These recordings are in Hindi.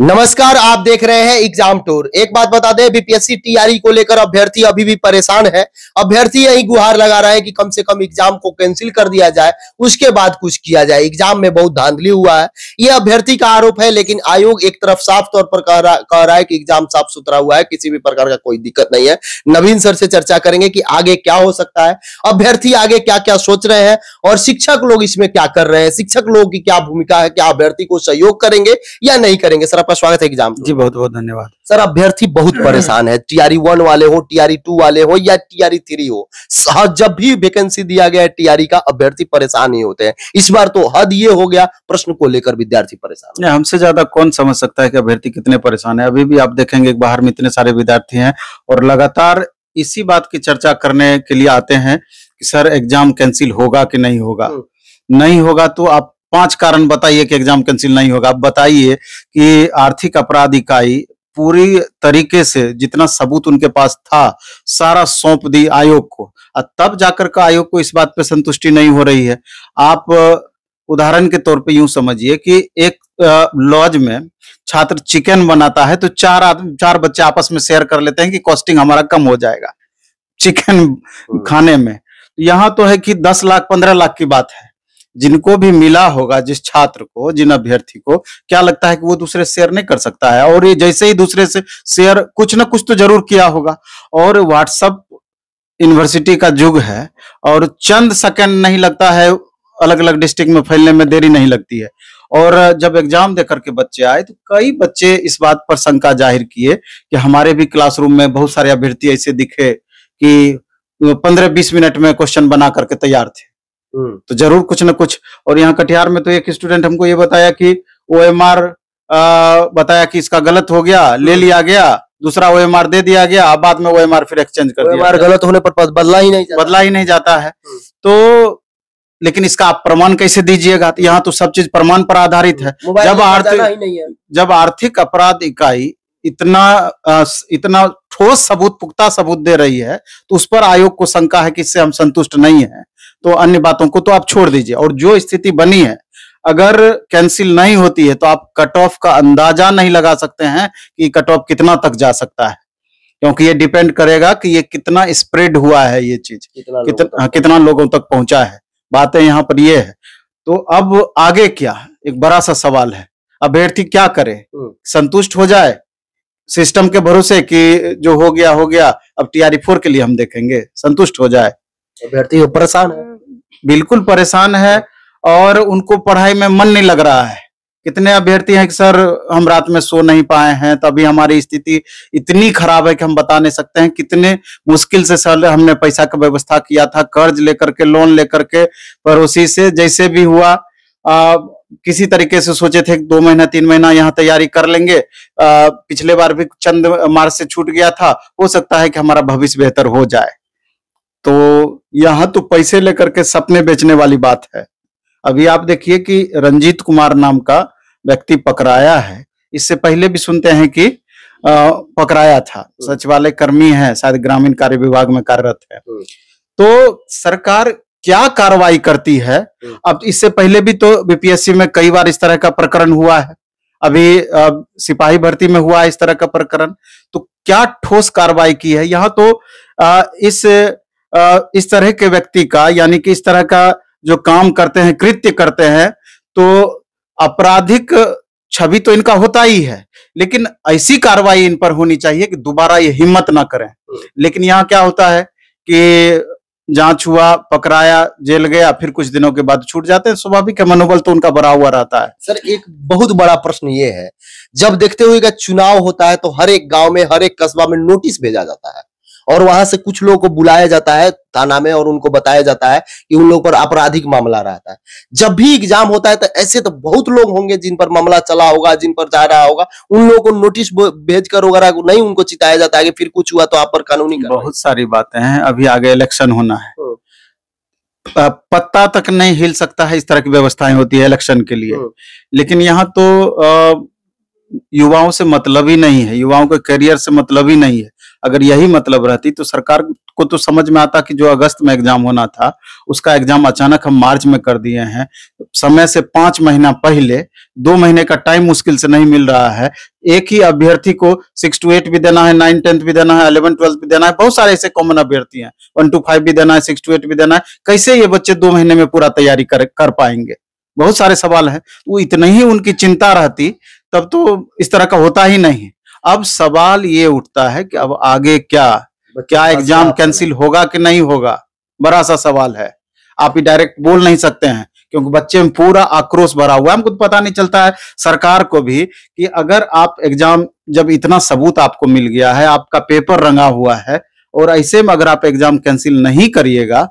नमस्कार आप देख रहे हैं एग्जाम टूर एक बात बता दें बीपीएससी टीआरई को लेकर अभ्यर्थी अभी भी परेशान है अभ्यर्थी यही गुहार लगा रहा है कि कम से कम एग्जाम को कैंसिल कर दिया जाए उसके बाद कुछ किया जाए एग्जाम में बहुत धांधली हुआ है यह अभ्यर्थी का आरोप है लेकिन आयोग एक तरफ साफ तौर पर कह रहा, कह रहा है कि एग्जाम साफ सुथरा हुआ है किसी भी प्रकार का कोई दिक्कत नहीं है नवीन सर से चर्चा करेंगे कि आगे क्या हो सकता है अभ्यर्थी आगे क्या क्या सोच रहे हैं और शिक्षक लोग इसमें क्या कर रहे हैं शिक्षक लोगों की क्या भूमिका है क्या अभ्यर्थी को सहयोग करेंगे या नहीं करेंगे सर आपका स्वागत है एग्जाम जी बहुत बहुत धन्यवाद सर अभ्यर्थी बहुत परेशान है टीआरई वन वाले हो टीआरई टू वाले हो या टीआरई थ्री हो हाँ, जब भी वैकेंसी दिया गया है टीआरई का अभ्यर्थी परेशान ही होते हैं इस बार तो हद ये हो गया प्रश्न को लेकर विद्यार्थी परेशान हमसे ज्यादा कौन समझ सकता है कि अभ्यर्थी कितने परेशान है अभी भी आप देखेंगे बाहर में इतने सारे विद्यार्थी है और लगातार इसी बात की चर्चा करने के लिए आते हैं कि सर एग्जाम कैंसिल होगा कि नहीं होगा हम्म। नहीं होगा तो आप पांच कारण बताइए कि एग्जाम कैंसिल नहीं होगा आप बताइए कि आर्थिक अपराध इकाई पूरी तरीके से जितना सबूत उनके पास था सारा सौंप दी आयोग को और तब जाकर का आयोग को इस बात पे संतुष्टि नहीं हो रही है आप उदाहरण के तौर पे यूं समझिए कि एक लॉज में छात्र चिकन बनाता है तो चार आदमी चार बच्चे आपस में शेयर कर लेते हैं कि कॉस्टिंग हमारा कम हो जाएगा चिकन हम्म। खाने में यहां तो है कि दस लाख पंद्रह लाख की बात है जिनको भी मिला होगा जिस छात्र को जिन अभ्यर्थी को क्या लगता है कि वो दूसरे शेयर नहीं कर सकता है और ये जैसे ही दूसरे से शेयर कुछ ना कुछ तो जरूर किया होगा और व्हाट्सअप यूनिवर्सिटी का युग है और चंद सेकंड नहीं लगता है अलग अलग डिस्ट्रिक्ट में फैलने में देरी नहीं लगती है और जब एग्जाम देकर के बच्चे आए तो कई बच्चे इस बात पर शंका जाहिर किए कि हमारे भी क्लासरूम में बहुत सारे अभ्यर्थी ऐसे दिखे कि पंद्रह बीस मिनट में क्वेश्चन बना करके तैयार थे हम्म। तो जरूर कुछ ना कुछ और यहाँ कटिहार में तो एक स्टूडेंट हमको ये बताया कि ओ एम आर बताया कि इसका गलत हो गया ले हम्म। लिया गया दूसरा ओ एम आर दे दिया गया अब बाद में ओ एम आर फिर एक्सचेंज कर दिया गलत होने पर बदला ही नहीं बदला ही नहीं जाता है हम्म। तो लेकिन इसका आप प्रमाण कैसे दीजिएगा तो यहाँ तो सब चीज प्रमाण पर आधारित है जब आर्थिक जब आर्थिक अपराध इकाई इतना इतना ठोस सबूत पुख्ता सबूत दे रही है तो उस पर आयोग को शंका है कि इससे हम संतुष्ट नहीं है तो अन्य बातों को तो आप छोड़ दीजिए और जो स्थिति बनी है अगर कैंसिल नहीं होती है तो आप कट ऑफ का अंदाजा नहीं लगा सकते हैं कि कट ऑफ कितना तक जा सकता है क्योंकि ये डिपेंड करेगा कि ये कितना स्प्रेड हुआ है ये चीज कितना कित, लोगों तक। हाँ, कितना लोगों तक पहुंचा है बातें यहाँ पर ये है तो अब आगे क्या एक बड़ा सा सवाल है अभ्यर्थी क्या करे हम्म। संतुष्ट हो जाए सिस्टम के भरोसे कि जो हो गया हो गया अब टीआरई फोर e के लिए हम देखेंगे संतुष्ट हो जाए अभ्यर्थी परेशान है हम्म। बिल्कुल परेशान है और उनको पढ़ाई में मन नहीं लग रहा है कितने अभ्यर्थी हैं कि सर हम रात में सो नहीं पाए हैं तभी हमारी स्थिति इतनी खराब है कि हम बता नहीं सकते हैं कितने मुश्किल से सर हमने पैसा का व्यवस्था किया था कर्ज लेकर के लोन लेकर के पड़ोसी से जैसे भी हुआ आ, किसी तरीके से सोचे थे दो महीना तीन महीना यहाँ तैयारी कर लेंगे आ, पिछले बार भी चंद मार्च से छूट गया था हो सकता है कि हमारा भविष्य बेहतर हो जाए तो यहाँ तो पैसे लेकर के सपने बेचने वाली बात है अभी आप देखिए कि रंजीत कुमार नाम का व्यक्ति पकड़ाया है इससे पहले भी सुनते हैं कि पकड़ाया था हम्म। सचिवालय कर्मी है शायद ग्रामीण कार्य विभाग में कार्यरत है हम्म। तो सरकार क्या कार्रवाई करती है हम्म। अब इससे पहले भी तो बीपीएससी में कई बार इस तरह का प्रकरण हुआ है अभी अब सिपाही भर्ती में हुआ है इस तरह का प्रकरण तो क्या ठोस कार्रवाई की है यहाँ तो इस इस तरह के व्यक्ति का यानी कि इस तरह का जो काम करते हैं कृत्य करते हैं तो आपराधिक छवि तो इनका होता ही है लेकिन ऐसी कार्रवाई इन पर होनी चाहिए कि दोबारा ये हिम्मत ना करें हम्म। लेकिन यहाँ क्या होता है कि जांच हुआ पकड़ाया जेल गया फिर कुछ दिनों के बाद छूट जाते हैं स्वाभाविक है मनोबल तो उनका बड़ा हुआ रहता है सर एक बहुत बड़ा प्रश्न ये है जब देखते हुए चुनाव होता है तो हर एक गांव में हर एक कस्बा में नोटिस भेजा जाता है और वहां से कुछ लोगों को बुलाया जाता है थाना में और उनको बताया जाता है कि उन लोग पर आपराधिक मामला रहता है जब भी एग्जाम होता है तो ऐसे तो बहुत लोग होंगे जिन पर मामला चला होगा जिन पर जा रहा होगा उन लोगों को नोटिस भेज कर वगैरह नहीं उनको चिताया जाता है कि फिर कुछ हुआ तो आप पर कानूनी बहुत सारी बातें हैं अभी आगे इलेक्शन होना है हम्म। पत्ता तक नहीं हिल सकता है इस तरह की व्यवस्थाएं होती है इलेक्शन के लिए हम्म। लेकिन यहाँ तो युवाओं से मतलब ही नहीं है युवाओं के करियर से मतलब ही नहीं है अगर यही मतलब रहती तो सरकार को तो समझ में आता कि जो अगस्त में एग्जाम होना था उसका एग्जाम अचानक हम मार्च में कर दिए हैं समय से पांच महीना पहले दो महीने का टाइम मुश्किल से नहीं मिल रहा है एक ही अभ्यर्थी को सिक्स टू एट भी देना है नाइन टेंथ भी देना है अलेवन ट्वेल्थ भी देना है बहुत सारे ऐसे कॉमन अभ्यर्थी हैं वन टू फाइव भी देना है सिक्स टू एट भी देना है कैसे ये बच्चे दो महीने में पूरा तैयारी कर, कर पाएंगे बहुत सारे सवाल है वो तो इतनी ही उनकी चिंता रहती तब तो इस तरह का होता ही नहीं अब सवाल ये उठता है कि अब आगे क्या क्या एग्जाम कैंसिल होगा कि नहीं होगा बड़ा सा सवाल है आप ही डायरेक्ट बोल नहीं सकते हैं क्योंकि बच्चे में पूरा आक्रोश भरा हुआ है हमको तो पता नहीं चलता है सरकार को भी कि अगर आप एग्जाम जब इतना सबूत आपको मिल गया है आपका पेपर रंगा हुआ है और ऐसे में अगर आप एग्जाम कैंसिल नहीं करिएगा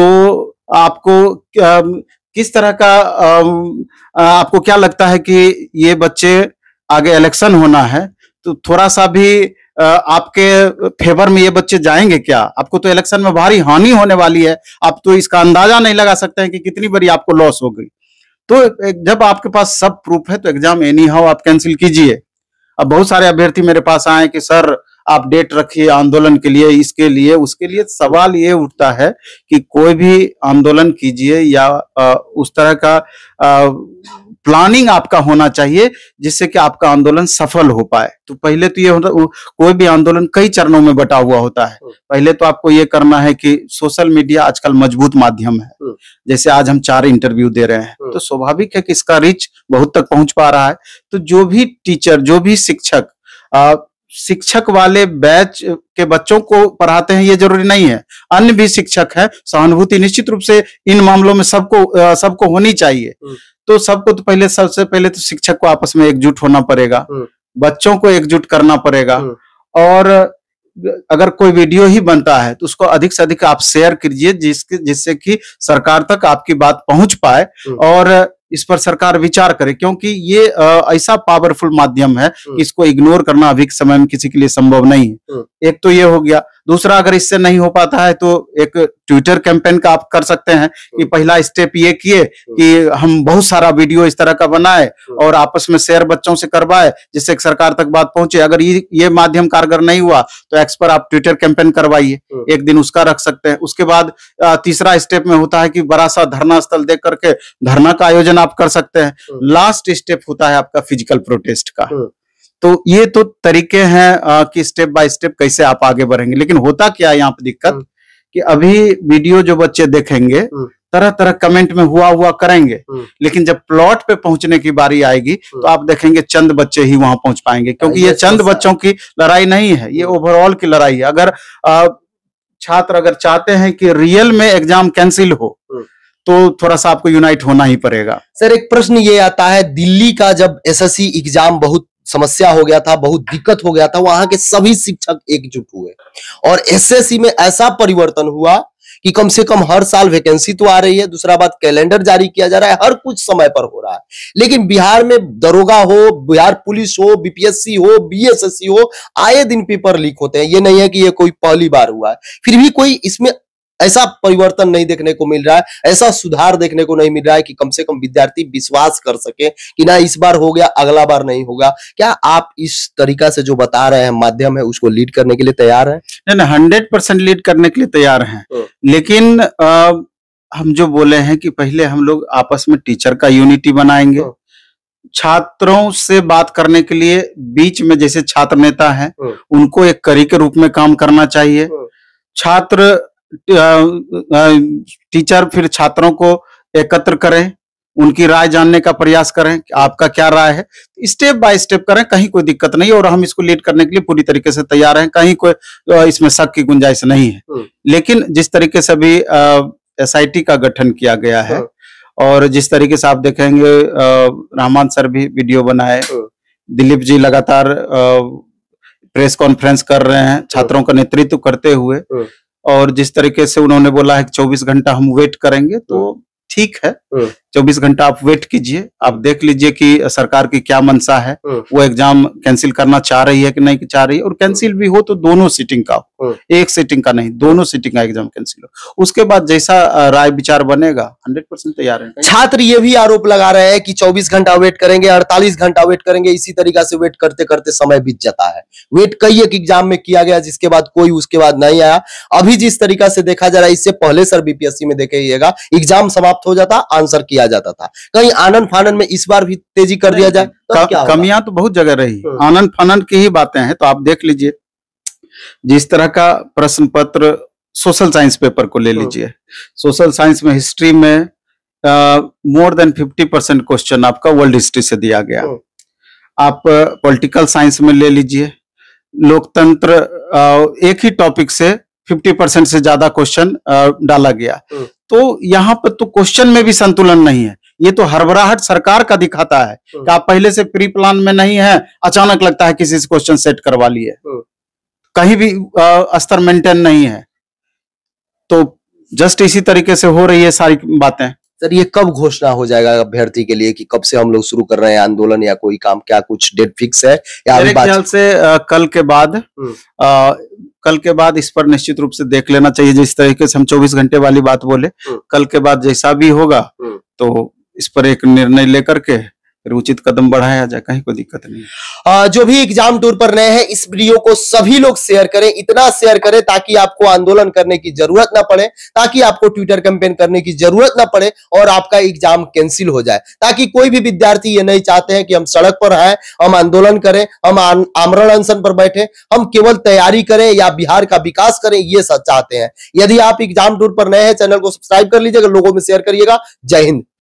तो आपको किस तरह का आपको क्या लगता है कि ये बच्चे आगे इलेक्शन होना है तो थोड़ा सा भी आपके फेवर में ये बच्चे जाएंगे क्या आपको तो इलेक्शन में भारी हानि होने वाली है आप तो इसका अंदाजा नहीं लगा सकते हैं कि कितनी बड़ी आपको लॉस हो गई तो जब आपके पास सब प्रूफ है तो एग्जाम एनी हाउ आप कैंसिल कीजिए अब बहुत सारे अभ्यर्थी मेरे पास आए कि सर आप डेट रखिए आंदोलन के लिए इसके लिए उसके लिए सवाल ये उठता है कि कोई भी आंदोलन कीजिए या उस तरह का प्लानिंग आपका होना चाहिए जिससे कि आपका आंदोलन सफल हो पाए तो पहले तो ये होता कोई भी आंदोलन कई चरणों में बटा हुआ होता है हम्म। पहले तो आपको ये करना है कि सोशल मीडिया आजकल मजबूत माध्यम है हम्म। जैसे आज हम चार इंटरव्यू दे रहे हैं तो हम्म। स्वाभाविक है कि इसका रिच बहुत तक पहुंच पा रहा है तो जो भी टीचर जो भी शिक्षक शिक्षक वाले बैच के बच्चों को पढ़ाते हैं ये जरूरी नहीं है अन्य भी शिक्षक है सहानुभूति निश्चित रूप से इन मामलों में सबको सबको होनी चाहिए हम्म। तो सबको तो पहले सबसे पहले तो शिक्षक को आपस में एकजुट होना पड़ेगा हम्म। बच्चों को एकजुट करना पड़ेगा हम्म। और अगर कोई वीडियो ही बनता है तो उसको अधिक से अधिक आप शेयर कीजिए जिसके जिससे कि सरकार तक आपकी बात पहुंच पाए और इस पर सरकार विचार करे क्योंकि ये ऐसा पावरफुल माध्यम है हम्म। इसको इग्नोर करना अभी के समय में किसी के लिए संभव नहीं है हम्म। एक तो ये हो गया दूसरा अगर इससे नहीं हो पाता है तो एक ट्विटर कैंपेन का आप कर सकते हैं कि हाँ। पहला स्टेप ये किए कि हम बहुत सारा वीडियो इस तरह का बनाए हाँ। और आपस में शेयर बच्चों से करवाए जिससे सरकार तक बात पहुंचे अगर ये ये माध्यम कारगर नहीं हुआ तो एक्स पर आप ट्विटर कैंपेन करवाइए हाँ। एक दिन उसका रख सकते हैं उसके बाद तीसरा स्टेप में होता है कि बड़ा सा धरना स्थल देख करके धरना का आयोजन आप कर सकते हैं लास्ट स्टेप होता है आपका फिजिकल प्रोटेस्ट का तो ये तो तरीके हैं कि स्टेप बाय स्टेप कैसे आप आगे बढ़ेंगे लेकिन होता क्या है यहाँ पे दिक्कत हम्म। कि अभी वीडियो जो बच्चे देखेंगे तरह तरह कमेंट में हुआ हुआ करेंगे हम्म। लेकिन जब प्लॉट पे पहुंचने की बारी आएगी हम्म। तो आप देखेंगे चंद बच्चे ही वहां पहुंच पाएंगे हाँ, क्योंकि ये चंद बच्चों की लड़ाई नहीं है ये ओवरऑल की लड़ाई है अगर छात्र अगर चाहते हैं कि रियल में एग्जाम कैंसिल हो तो थोड़ा सा आपको यूनाइट होना ही पड़ेगा सर एक प्रश्न ये आता है दिल्ली का जब एसएससी एग्जाम बहुत समस्या हो गया था बहुत दिक्कत हो गया था वहां के सभी शिक्षक एकजुट हुए और एसएससी में ऐसा परिवर्तन हुआ कि कम से कम हर साल वैकेंसी तो आ रही है दूसरा बात कैलेंडर जारी किया जा रहा है हर कुछ समय पर हो रहा है लेकिन बिहार में दरोगा हो बिहार पुलिस हो बीपीएससी हो बीएसएससी हो आए दिन पेपर लीक होते हैं ये नहीं है कि ये कोई पहली बार हुआ है फिर भी कोई इसमें ऐसा परिवर्तन नहीं देखने को मिल रहा है ऐसा सुधार देखने को नहीं मिल रहा है कि कम से कम विद्यार्थी विश्वास कर सके कि ना इस बार हो गया अगला बार नहीं होगा क्या आप इस तरीका से जो बता रहे हैं माध्यम है उसको लीड करने के लिए तैयार है नहीं नहीं हंड्रेड परसेंट लीड करने के लिए तैयार है हाँ। लेकिन आ, हम जो बोले हैं कि पहले हम लोग आपस में टीचर का यूनिटी बनाएंगे हाँ। छात्रों से बात करने के लिए बीच में जैसे छात्र नेता है हाँ। उनको एक करी के रूप में काम करना चाहिए छात्र टीचर फिर छात्रों को एकत्र करें उनकी राय जानने का प्रयास करें कि आपका क्या राय है स्टेप बाय स्टेप करें कहीं कोई दिक्कत नहीं और हम इसको लीड करने के लिए पूरी तरीके से तैयार हैं कहीं कोई इसमें शक की गुंजाइश नहीं है हम्म। लेकिन जिस तरीके से भी एस का गठन किया गया है हम्म। और जिस तरीके से आप देखेंगे रहमान सर भी वीडियो बनाए हम्म। दिलीप जी लगातार प्रेस कॉन्फ्रेंस कर रहे हैं छात्रों का नेतृत्व करते हुए और जिस तरीके से उन्होंने बोला है कि 24 घंटा हम वेट करेंगे तो हाँ। ठीक है हाँ। 24 घंटा आप वेट कीजिए आप देख लीजिए कि सरकार की क्या मंशा है हम्म। वो एग्जाम कैंसिल करना चाह रही है कि नहीं चाह रही है और कैंसिल भी हो तो दोनों सीटिंग का हो हम्म। एक सीटिंग का नहीं दोनों सीटिंग का एग्जाम कैंसिल हो उसके बाद जैसा राय विचार बनेगा हंड्रेड परसेंट तैयार है छात्र ये भी आरोप लगा रहे हैं कि चौबीस घंटा वेट करेंगे अड़तालीस घंटा वेट करेंगे इसी तरीका से वेट करते करते समय बीत जाता है वेट कई एक एग्जाम में किया गया जिसके बाद कोई उसके बाद नहीं आया अभी जिस तरीका से देखा जा रहा है इससे पहले सर बीपीएससी में देखिएगा एग्जाम समाप्त हो जाता आंसर किया किया जाता था कहीं आनंद फानन में इस बार भी तेजी कर दिया जाए तो कमियां तो बहुत जगह रही हाँ। आनंद फानन की ही बातें हैं तो आप देख लीजिए जिस तरह का प्रश्न पत्र सोशल साइंस पेपर को ले हाँ। लीजिए सोशल साइंस में हिस्ट्री में more than fifty percent question आपका वर्ल्ड हिस्ट्री से दिया गया हाँ। आप पॉलिटिकल साइंस में ले लीजिए लोकतंत्र एक ही टॉपिक से 50 परसेंट से ज्यादा क्वेश्चन डाला गया तो यहाँ पर तो क्वेश्चन में भी संतुलन नहीं है ये तो हरबराहट सरकार का दिखाता है हम्म। कि आप पहले से प्री प्लान में नहीं है अचानक लगता है किसी से क्वेश्चन सेट करवा लिए हम्म। कहीं भी आ, स्तर मेंटेन नहीं है तो जस्ट इसी तरीके से हो रही है सारी बातें सर ये कब घोषणा हो जाएगा अभ्यर्थी के लिए कि कब से हम लोग शुरू कर रहे हैं आंदोलन या कोई काम क्या कुछ डेट फिक्स है या मेरे ख्याल से आ, कल के बाद आ, हम्म। कल के बाद इस पर निश्चित रूप से देख लेना चाहिए जिस तरीके से हम 24 घंटे वाली बात बोले हम्म। कल के बाद जैसा भी होगा हम्म। तो इस पर एक निर्णय लेकर के उचित कदम बढ़ाया जाए कहीं कोई दिक्कत नहीं आ, जो भी एग्जाम टूर पर नए हैं इस वीडियो को सभी लोग शेयर करें इतना शेयर करें ताकि आपको आंदोलन करने की जरूरत ना पड़े ताकि आपको ट्विटर कैंपेन करने की जरूरत ना पड़े और आपका एग्जाम कैंसिल हो जाए ताकि कोई भी विद्यार्थी ये नहीं चाहते हैं कि हम सड़क पर आए हम आंदोलन करें हम आमरण अनशन पर बैठे हम केवल तैयारी करें या बिहार का विकास करें ये सब चाहते हैं यदि आप एग्जाम टूर पर नए हैं चैनल को सब्सक्राइब कर लीजिएगा लोगों में शेयर करिएगा जय हिंद